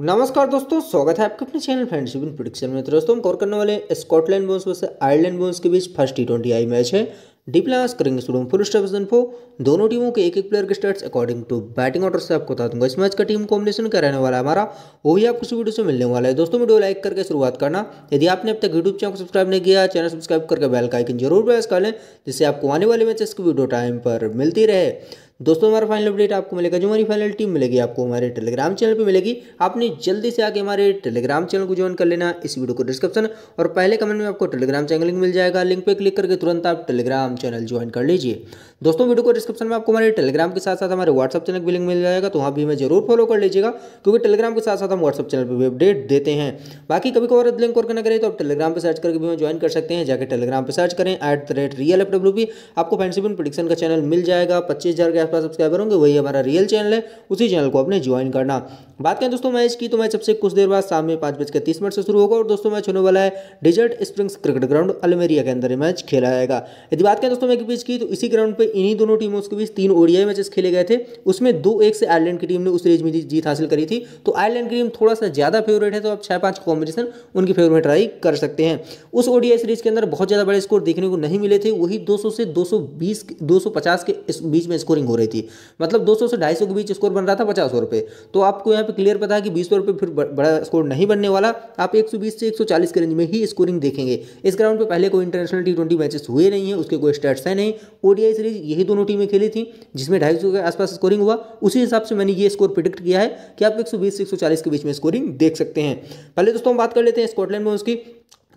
नमस्कार दोस्तों स्वागत है आपके अपने चैनल फ्रेंडशिप इन प्रोडिक्शन में तो दोस्तों हम कवर करने वाले स्कॉटलैंड बोन्स वैसे आयरलैंड बोन्स के बीच first T twenty I match है डिप्लास करेंगे स्टूडियो फुल स्टेप फो दोनों टीमों के एक एक प्लेयर के start according to batting order से आपको बता दूंगा इस मैच का टीम कॉम्बिनेशन क्या रहने वाला है हमारा वही आपको इस वीडियो से मिलने वाला है दोस्तों वीडियो लाइक करके शुरुआत करना यदि आपने अब तक यूट्यूब चैनल को सब्सक्राइब नहीं किया चैनल सब्सक्राइब करके बेल का आइकन जरूर प्रेस कर लें जिससे आपको आने वाले मैचेस की वीडियो टाइम पर मिलती रहे दोस्तों हमारा फाइनल अपडेट आपको मिलेगा जो हमारी फाइनल टीम मिलेगी आपको हमारे टेलीग्राम चैनल पर मिलेगी आपने जल्दी से आके हमारे टेलीग्राम चैनल को ज्वाइन कर लेना इस वीडियो को डिस्क्रिप्शन और पहले कमेंट में आपको टेलीग्राम चैनल लिंक मिल जाएगा लिंक पर क्लिक करके तुरंत आप टेलीग्राम चैनल ज्वाइन कर लीजिए दोस्तों वीडियो को डिस्क्रिप्शन में आपको हमारे टेलीग्राम के साथ साथ हमारे व्हाट्सअप चैनल भी लिंक मिल जाएगा तो वहाँ भी हमें जरूर फॉलो कर लीजिएगा क्योंकि टेलीग्राम के साथ साथ हम व्हाट्सअप चैनल पर भी अपडेट देते हैं बाकी कभी कभार लिंक और करना करें तो आप टेलीग्राम पर सर्च करके भी हमें ज्वाइन कर सकते हैं जाकर टेलीग्राम पर सर्च करें at the rate real F W आपको फैंसी प्रोडिक्शन का चैनल मिल जाएगा पच्चीस हज़ार के आसपास सब्सक्राइबर होंगे वही हमारा रियल चैनल है उसी चैनल को अपने ज्वाइन करना बात करें दोस्तों मैच की तो मैच सबसे कुछ देर बाद शाम में पाँच बजकर तीस मिनट से शुरू होगा और दोस्तों मैच होने वाला है Desert Springs cricket ground Almeria के अंदर मैच खेला जाएगा यदि बात करें दोस्तों मैच बीच की तो इसी ग्राउंड पर इन्हीं दोनों टीमों के बीच तीन ओडियाई मैचेस खेले गए थे उसमें दो एक से आयरलैंड की टीम ने उस रेज में जीत हासिल करी थी तो आयरलैंड की टीम थोड़ा सा ज़्यादा फेवरेट है तो आप छः पाँच कॉम्बिनेशन उनकी फेवर में ट्राई कर सकते हैं उस ओडियाई सीरीज के अंदर बहुत ज़्यादा बड़े स्कोर देखने को नहीं मिले थे वही दो से दो सौ के बीच में स्कोरिंग हो रही थी मतलब दो से ढाई के बीच स्कोर बन रहा था पचास ओवर तो आपको यहाँ पे क्लियर पता है कि बीस ओवर फिर बड़ा स्कोर नहीं बनने वाला आप 120 से 140 के रेंज में ही स्कोरिंग देखेंगे इस ग्राउंड पे पहले कोई इंटरनेशनल टी ट्वेंटी मैचेस हुए नहीं है उसके कोई स्टेट्स है नहीं ओडीआई सीरीज यही दोनों टीमें खेली थी जिसमें ढाई के आसपास स्कोरिंग हुआ उसी हिसाब से मैंने ये स्कोर प्रिडिक्ट किया है कि आप एक से एक के बीच में स्कोरिंग देख सकते हैं पहले दोस्तों हम बात कर लेते हैं स्कॉटलैंड में उसकी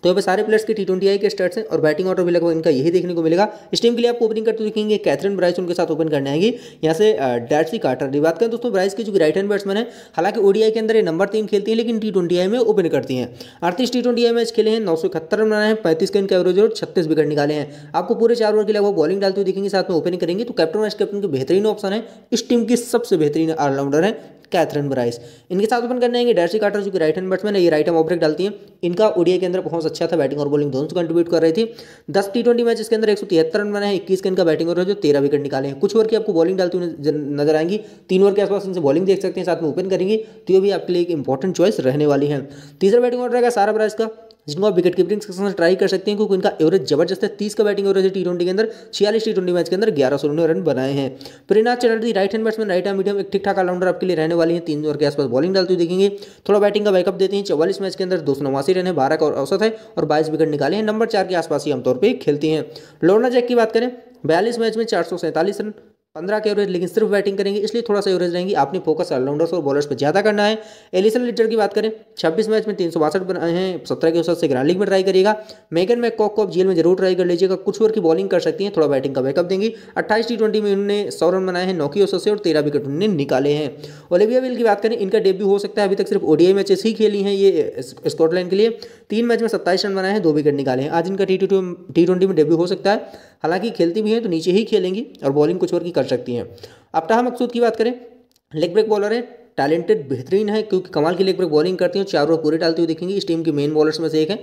तो यहाँ पर सारे प्लेयर्स के टी ट्वेंटी आई के स्टार्ट हैं और बैटिंग ऑर्डर भी लगभग इनका यही देखने को मिलेगा इस टीम के लिए आपको ओपनिंग करते दिखेंगे कैथरीन ब्राइस उनके साथ ओपन करने आएंगे यहाँ से डैटसी कार्टर की बात करें दोस्तों ब्राइस के जो राइट हैंड बैट्समैन है हालांकि ओडीआई के अंदर ये नंबर तीन खेलती है लेकिन टी ट्वेंटी आई में ओपन करती है अड़तीस टी ट्वेंटी आई मैच खेले हैं नौ सौ इकहत्तर रन बनाए हैं पैंतीस का इनका एवरेज और छत्तीस विकेट निकाले हैं आपको पूरे चार ओवर के लगभग बॉलिंग डालते हुए दिखेंगे साथ में ओपनिंग करेंगे तो कैप्टन वाइस कैप्टन के बेहतरीन ऑप्शन है इस टीम की सबसे बेहतरीन ऑलराउंडर है कैथरीन ब्राइस इनके साथ ओपन करने आएंगे डैसी कार्टर जो कि राइट हैंड बैट्समैन है ये राइट हैंड ऑफ ब्रेक डालती है इनका ओडिया के अंदर बहुत अच्छा था बैटिंग और बॉलिंग दोनों कंट्रीब्यूट कर रही थी दस टी ट्वेंटी मैच इसके अंदर एक सौ तिहत्तर रन बनाए इक्कीस के इनका बैटिंग और जो तेरह विकेट निकाले हैं कुछ ओवर की आपको बॉलिंग डालती हुई नजर आएंगी तीन ओवर के आसपास इनसे बॉलिंग देख सकते हैं साथ में ओपन करेंगी तो ये भी आपके लिए एक इंपॉर्टेंट चॉइस रहने वाली है तीसरा बैटिंग ऑर्डर रहेगा सारा ब्राइस का जिनको आप विकेट कीपिंग के साथ ट्राई कर सकते हैं क्योंकि उनका एवरेज जबरदस्त है तीस का बैटिंग एवरेज है टी ट्वेंटी के अंदर छियालीस टी ट्वेंटी मैच के अंदर ग्यारह सौ रन बनाए हैं प्रेरनाथ Chatterjee right hand batsman right hand medium एक ठीक ठाक ऑलराउंडर आपके लिए रहने वाली है तीन ओवर के आसपास बॉलिंग डालते हुए देखेंगे थोड़ा बैटिंग का बैकअप देते हैं चौवालीस मैच के अंदर दो सौ नवासी रन है बारह का औसत है और बाईस विकेट निकाले हैं नंबर चार के आसपास ही आमतौर पर खेलती हैं लोरना जैक की बात करें बयालीस मैच में चार सौ सैंतालीस रन पंद्रह के एवरेज लेकिन सिर्फ बैटिंग करेंगे इसलिए थोड़ा सा एवरेज रहेंगे आपने फोकस ऑलराउंडर्स और बॉलर्स पर ज्यादा करना है एलिसन लीटर की बात करें छब्बीस मैच में तीन सौ बासठ बनाए हैं सत्रह के औसत से ग्रांड लीग में ट्राई करिएगा मेगन कॉक को जेल में जरूर ट्राई कर लीजिएगा कुछ ओवर की बॉलिंग कर सकती है थोड़ा बैटिंग का बैकअप देंगी अट्ठाईस टी ट्वेंटी में उन्होंने सौ रन बनाए हैं नौ की औसत से और तेरह विकेट उन्होंने निकाले हैं ओलिविया विल की बात करें इनका डेब्यू हो सकता है अभी तक सिर्फ ओडीआई मैचेस ही खेली हैं ये स्कॉटलैंड के लिए तीन मैच में सत्ताईस रन बनाए हैं दो विकेट निकाले हैं आज इनका टी ट्वेंटी में डेब्यू हो सकता है हालांकि खेलती भी हैं तो नीचे ही खेलेंगी और बॉलिंग कुछ और की कर सकती हैं अब टाहा मकसूद की बात करें लेग ब्रेक बॉलर है टैलेंटेड बेहतरीन है क्योंकि कमाल के लिए एक बार बॉलिंग करती हैं चार ओवर पूरे डालते हुए दिखेंगे इस टीम के मेन बॉलर्स में से एक है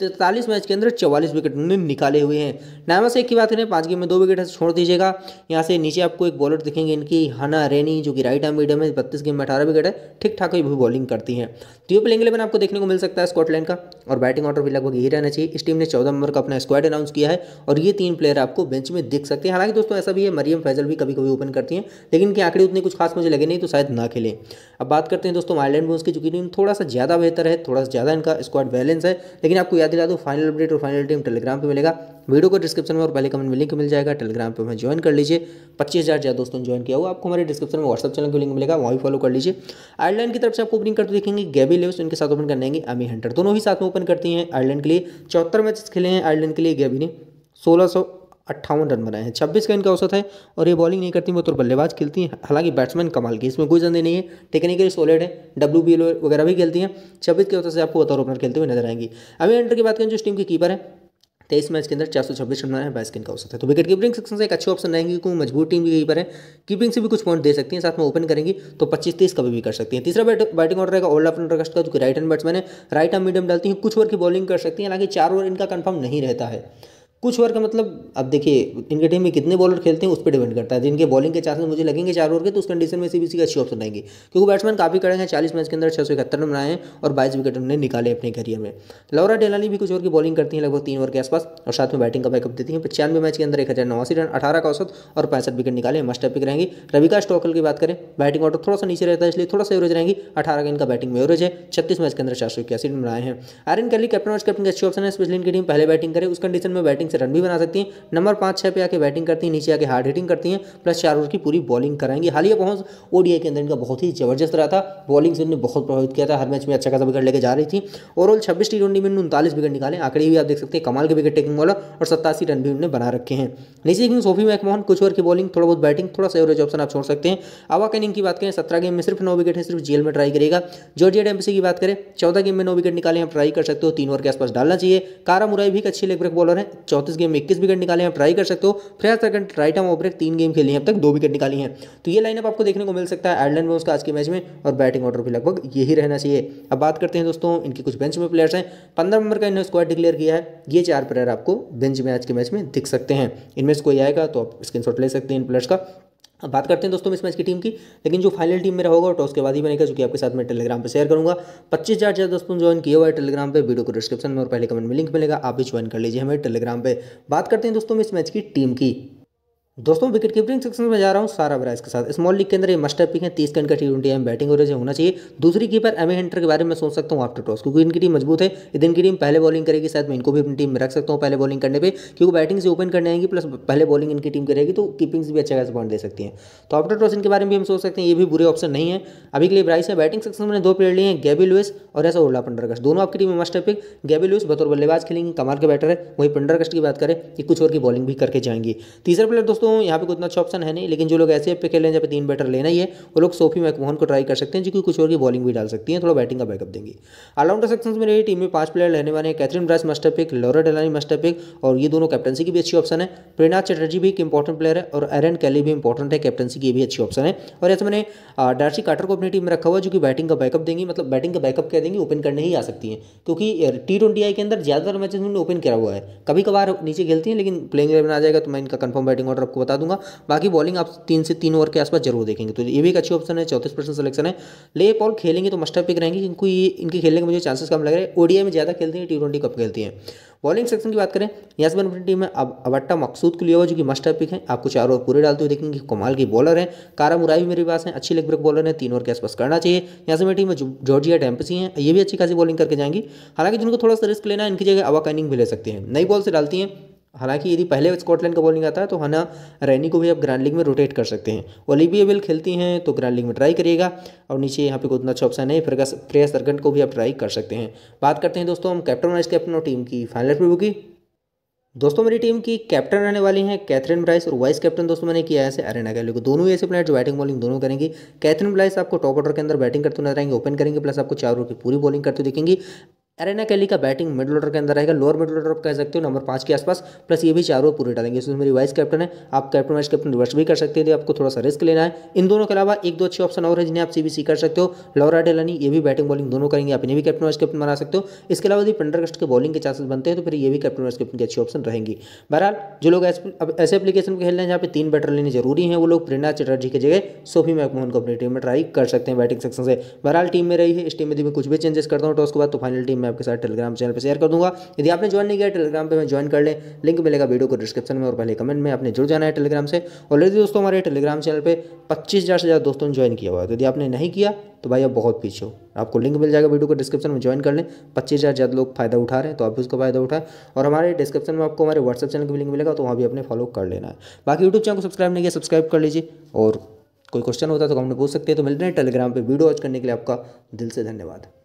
तैंतालीस मैच के अंदर चवालीस विकेट उन्होंने निकाले हुए हैं नामा से एक की बात करें पाँच गेम में दो विकेट छोड़ दीजिएगा यहाँ से नीचे आपको एक बॉलर दिखेंगे इनकी हाना रेनी जो कि राइट आर्म मीडियम है बत्तीस गेम में अठारह विकेट है ठीक ठाक भी बॉलिंग करती है तो ये प्लेंग इलेवन आपको देखने को मिल सकता है स्कॉटलैंड का और बैटिंग ऑर्डर भी लगभग यही रहना चाहिए इस टीम ने चौदह नंबर का अपना स्क्वाड अनाउंस किया है और ये तीन प्लेयर आपको बेंच में दिख सकते हैं हालांकि दोस्तों ऐसा भी है मरियम फैजल भी कभी कभी ओपन करती हैं लेकिन इनके आंकड़े उतने कुछ खास मुझे लगे नहीं तो शायद ना खेलें अब बात करते हैं दोस्तों आयरलैंड बोन्स की जो कि टीम थोड़ा सा ज़्यादा बेहतर है थोड़ा सा ज़्यादा इनका स्क्वाड बैलेंस है लेकिन आपको याद दिला दो फाइनल अपडेट और फाइनल टीम टेलीग्राम पर मिलेगा वीडियो को डिस्क्रिप्शन में और पहले कमेंट में लिंक मिल जाएगा टेलीग्राम पर हमें ज्वाइन कर लीजिए पच्चीस हज़ार ज्यादा दोस्तों ज्वाइन किया हुआ आपको हमारे डिस्क्रिप्शन में व्हाट्सअप चैनल को लिंक मिलेगा वहाँ भी फॉलो कर लीजिए आयरलैंड की तरफ से आपको ओपनिंग करते देखेंगे गैबी लेवस उनके साथ ओपन करने अमी हंटर दोनों ही साथ में ओपन करती हैं आयरलैंड के लिए चौहत्तर मैच खेले हैं आयरलैंड के लिए गैबी ने सोलह सौ अट्ठावन रन बनाए हैं छब्बीस का इनका औसत है और ये बॉलिंग नहीं करती वो तो बल्लेबाज खेलती हैं हालांकि बैट्समैन कमाल की इसमें कोई जंदे नहीं है टेक्निकली सॉलिड है डब्ल्यू बी वगैरह भी खेलती हैं छब्बीस के औसत से आपको बतौर ओपनर खेलते हुए नजर आएंगी अभी एंटर की बात करें जो टीम की कीपर है तेईस मैच के अंदर चार सौ छब्बीस रन है बाईस इनका औसत है तो विकेट कीपिंग सेक्शन से एक अच्छे ऑप्शन रहेंगे क्योंकि मजबूत टीम भी कीपर है कीपिंग से भी कुछ पॉइंट दे सकती है साथ में ओपन करेंगी तो पच्चीस तीस कभी भी कर सकती है तीसरा बैटिंग ऑर्डर रहेगा ओल्ड अपनर कस्ट का जो कि राइट हैंड बैट्समैन है राइट हैंड मीडियम डालती है कुछ ओवर की बॉलिंग कर सकती है हालांकि चार ओवर इनका कन्फर्म नहीं रहता है कुछ ओवर का मतलब अब देखिए इनके टीम में कितने बॉलर खेलते हैं उस पर डिपेंड करता है जिनके बॉलिंग के चांसेस मुझे लगेंगे चार ओवर के तो उस कंडीशन में सीबीसी के अच्छे ऑप्शन रहेंगे क्योंकि बैट्समैन काफ़ी कड़े हैं चालीस मैच के अंदर छह सौ इकहत्तर रन बनाए हैं और बाईस विकेट उन्होंने निकाले अपने करियर में लौरा डेलानी भी कुछ ओवर की बॉलिंग करती है लगभग तीन ओवर के आसपास और साथ में बैटिंग का बैकअप देती है पचानवे मैच के अंदर एक हज़ार नवासी रन अठारह का औसत और पैंसठ विकेट निकाले मस्ट पिक रहेंगे रविका स्टॉकल की बात करें बैटिंग ऑर्डर थोड़ा सा नीचे रहता है इसलिए थोड़ा सा एवरेज रहेंगी अठारह का इनका बैटिंग में एवरेज है छत्तीस मैच के अंदर चार सौ इक्यासी रन बनाए हैं एन कैली कैप्टन और कैप्टन के अच्छे ऑप्शन है स्पेशली इनकी टीम पहले बैटिंग करें उस कंडीशन में बैटिंग से रन भी बना सकती हैं नंबर पाँच छः पे आके बैटिंग करती हैं नीचे आके हार्ड हिटिंग करती हैं प्लस चार ओवर की पूरी बॉलिंग कराएंगी हालिया पहुंच ओ के अंदर इनका बहुत ही जबरदस्त रहा था बॉलिंग से उन्हें बहुत प्रभावित किया था हर मैच में अच्छा खासा विकेट लेकर जा रही थी ओवरऑल छब्बीस टी ट्वेंटी में उन्होंने उनतालीस विकेट निकाले आंकड़े भी आप देख सकते हैं कमाल के विकेट टेकिंग वाला और सत्तासी रन भी उन्होंने बना रखे हैं नीचे किंग सोफी मैकमोहन कुछ ओवर की बॉलिंग थोड़ा बहुत बैटिंग थोड़ा सा एवरेज ऑप्शन आप छोड़ सकते हैं अवा कैनिंग की बात करें सत्रह गेम में सिर्फ नौ विकेट है सिर्फ जेल में ट्राई करेगा जॉर्जिया डेम्पसी की बात करें चौदह गेम में नौ विकेट निकाले हैं ट्राई कर सकते हो तीन ओवर के आसपास डालना चाहिए कारा मुराई भी एक अच्छी लेग ब्रेक बॉलर है चौतीस गेम में इक्कीस विकेट निकाले हैं ट्राई कर सकते हो फ्रेश सेकंड राइट हम ओपनर तीन गेम खेली हैं अब तक दो विकेट निकाली हैं तो ये लाइनअप आपको देखने को मिल सकता है आयरलैंड में उसका आज के मैच में और बैटिंग ऑर्डर भी लगभग यही रहना चाहिए अब बात करते हैं दोस्तों इनके कुछ बेंच में प्लेयर्स हैं पंद्रह नंबर का इन्होंने स्क्वाड डिक्लेयर किया है ये चार प्लेयर आपको बेंच में आज के मैच में दिख सकते हैं इनमें से कोई आएगा तो आप स्क्रीन ले सकते हैं इन प्लेयर्स का अब बात करते हैं दोस्तों इस मैच की टीम की लेकिन जो फाइनल टीम मेरा होगा टॉस के बाद ही बनेगा जो कि आपके साथ मैं टेलीग्राम पर शेयर करूंगा पच्चीस हज़ार ज़्यादा दोस्तों ज्वाइन किया हुआ है टेलीग्राम पे वीडियो को डिस्क्रिप्शन में और पहले कमेंट में लिंक मिलेगा आप भी ज्वाइन कर लीजिए हमें टेलीग्राम पे बात करते हैं दोस्तों इस मैच की टीम की दोस्तों विकेट कीपिंग सेक्शन में जा रहा हूँ सारा बराज के साथ स्मॉल लीग के अंदर ये मस्टर पिक है तीस का टी ट्वेंटी एम बैटिंग और होना चाहिए दूसरी कीपर एम हंटर के बारे में सोच सकता हूँ आफ्टर टॉस क्योंकि इनकी टीम मजबूत है इधर इनकी टीम पहले बॉलिंग करेगी शायद मैं इनको भी अपनी टीम में रख सकता हूँ पहले बॉलिंग करने पर क्योंकि बैटिंग से ओपन करने आएंगी प्लस पहले बॉलिंग इनकी टीम करेगी तो कीपिंग भी अच्छा खास पॉइंट दे सकती है तो आफ्टर टॉस इनके बारे में भी हम सोच सकते हैं ये भी बुरे ऑप्शन नहीं है अभी के लिए ब्राइस है बैटिंग सेक्शन में दो प्लेयर लिए हैं गैबी लुइस और ऐसा ओला पंडरकश दोनों आपकी टीम में मस्टर पिक गैबी लुइस बतौर बल्लेबाज खेलेंगे कमाल के बैटर है वहीं पंडरकश की बात करें कि कुछ और की बॉलिंग भी करके जाएंगी तीसरा प्लेयर दोस्तों को तो यहाँ पे कोई इतना अच्छा ऑप्शन है नहीं लेकिन जो लोग ऐसे पे खेल रहे हैं जहाँ पे तीन बैटर लेना ही है वो लोग सोफी मैकमोहन को ट्राई कर सकते हैं जो कि कुछ और की बॉलिंग भी डाल सकती है थोड़ा बैटिंग का बैकअप देंगे ऑलराउंडर सेक्शन में रही टीम में पांच प्लेयर रहने वाले हैं Kathryn Bryce master pick Laura Delany master pick और ये दोनों कैप्टनसी की भी अच्छी ऑप्शन है प्रेरणा चटर्जी भी एक इंपॉर्टेंट प्लेयर है और एरन कैली भी इंपॉर्टेंट है कैप्टनसी की भी अच्छी ऑप्शन है और ऐसे मैंने डार्सी काटर को अपनी टीम में रखा हुआ जो कि बैटिंग का बैकअप देंगी मतलब बैटिंग का बैकअप कह देंगी ओपन करने ही आ सकती है क्योंकि टी ट्वेंटी के अंदर ज़्यादातर मैचेस उन्होंने ओपन किया हुआ है कभी कभार नीचे खेलती है लेकिन प्लेइंग इलेवन आ जाएगा तो मैं इनका कंफर्म बैटिंग ऑर्डर आपको बता दूंगा बाकी बॉलिंग आप तीन से तीन ओवर के आसपास जरूर देखेंगे तो ये भी एक अच्छी ऑप्शन है चौतीस परसेंट सिलेक्शन है ले पॉल खेलेंगे तो मस्टर पिक रहेंगे इनको ये इनके खेलने के मुझे चांसेस कम लग रहे हैं ओडीआई में ज़्यादा खेलते हैं टी ट्वेंटी कप खेलती है बॉलिंग सेक्शन की बात करें यासमैन अपनी टीम में अब अबट्टा मकसूद को लिया हुआ जो कि मस्टर पिक है आपको चार ओवर पूरे डालते हुए देखेंगे कमाल की बॉलर है कारा मुराई भी मेरे पास है अच्छी लेग ब्रेक बॉलर है तीन ओवर के आसपास करना चाहिए यहाँ से मेरी टीम में जॉर्जिया डेम्पसी हैं ये भी अच्छी खासी बॉलिंग करके जाएंगी हालांकि जिनको थोड़ा सा रिस्क लेना है इनकी जगह अवा कैनिंग भी ले सकते हैं नई बॉल से डालती हैं हालांकि यदि पहले स्कॉटलैंड का बॉलिंग आता है तो हना रैनी को भी आप ग्रैंड लीग में रोटेट कर सकते हैं ओलिविया बिल खेलती हैं तो ग्रैंड लीग में ट्राई करिएगा और नीचे यहाँ पे कोई उतना अच्छा ऑप्शन है प्रेयस सरगंट को भी आप ट्राई कर सकते हैं बात करते हैं दोस्तों हम कैप्टन वाइस कैप्टन और टीम की फाइनल प्रीव्यू की दोस्तों मेरी टीम की कैप्टन रहने वाली हैं कैथरीन ब्राइस और वाइस कैप्टन दोस्तों मैंने किया ऐसे अरेना गैली को दोनों ऐसे प्लेयर जो बैटिंग बॉलिंग दोनों करेंगी कैथरीन ब्राइस आपको टॉप ऑर्डर के अंदर बैटिंग करते नजर आएंगे ओपन करेंगे प्लस आपको चार ओवर की पूरी बॉलिंग करते दिखेंगी एरेना कैली का बैटिंग मिडल ऑर्डर के अंदर रहेगा लोअर मिडल ऑर्डर आप कह सकते हो नंबर पाँच के आसपास प्लस ये भी चारों पूरे डालेंगे इसमें मेरी वाइस कैप्टन है आप कैप्टन वाइस कैप्टन रिवर्स भी कर सकते हैं आपको थोड़ा सा रिस्क लेना है इन दोनों के अलावा एक दो अच्छे ऑप्शन और है जिन्हें आप बी कर सकते हो लॉरा डेलानी ये भी बैटिंग बॉलिंग दोनों करेंगे आप इन्हें भी कैप्टन वाइस कैप्टन बना सकते हो इसके अलावा यदि पेंडरगस्ट के बॉलिंग के चांसेस बनते हैं तो फिर ये भी कैप्टन वाइस कैप्टन की अच्छी ऑप्शन रहेंगी बहरहाल जो लोग ऐसे एप्लीकेशन खेल रहे हैं जहाँ पे तीन बैटर लेने जरूरी है वो लोग प्रेरणा चटर्जी की जगह सोफी मैकमोहन को अपनी टीम में ट्राई कर सकते हैं बैटिंग सेक्शन से बहरहाल टीम में रही है इस टीम में भी मैं कुछ भी चेंजेस करता हूँ तो उसके बाद तो फाइनल टीम मैं आपके साथ टेलीग्राम चैनल पर शेयर कर दूंगा यदि आपने ज्वाइन नहीं किया टेलीग्राम पर ज्वाइन कर लें लिंक मिलेगा वीडियो को डिस्क्रिप्शन में और पहले कमेंट में आपने जुड़ जाना है टेलीग्राम से ऑलरेडी दोस्तों हमारे टेलीग्राम चैनल पर पच्चीस हज़ार से ज़्यादा दोस्तों ने ज्वाइन किया हुआ है तो यदि आपने नहीं किया तो भाई आप बहुत पीछे हो आपको लिंक मिल जाएगा वीडियो को डिस्क्रिप्शन में ज्वाइन कर लें पच्चीस हज़ार ज़्यादा लोग फायदा उठा रहे हैं तो आप भी उसका फायदा उठाएं और हमारे डिस्क्रिप्शन में आपको हमारे व्हाट्सअप चैनल का भी लिंक मिलेगा तो वहाँ भी अपने फॉलो कर लेना है बाकी यूट्यूब चैनल को सब्सक्राइब नहीं किया सब्सक्राइब कर लीजिए और कोई क्वेश्चन होता है तो कमेंट पूछ सकते हैं तो मिलते हैं टेलीग्राम पर वीडियो वॉच करने के लिए आपका दिल से धन्यवाद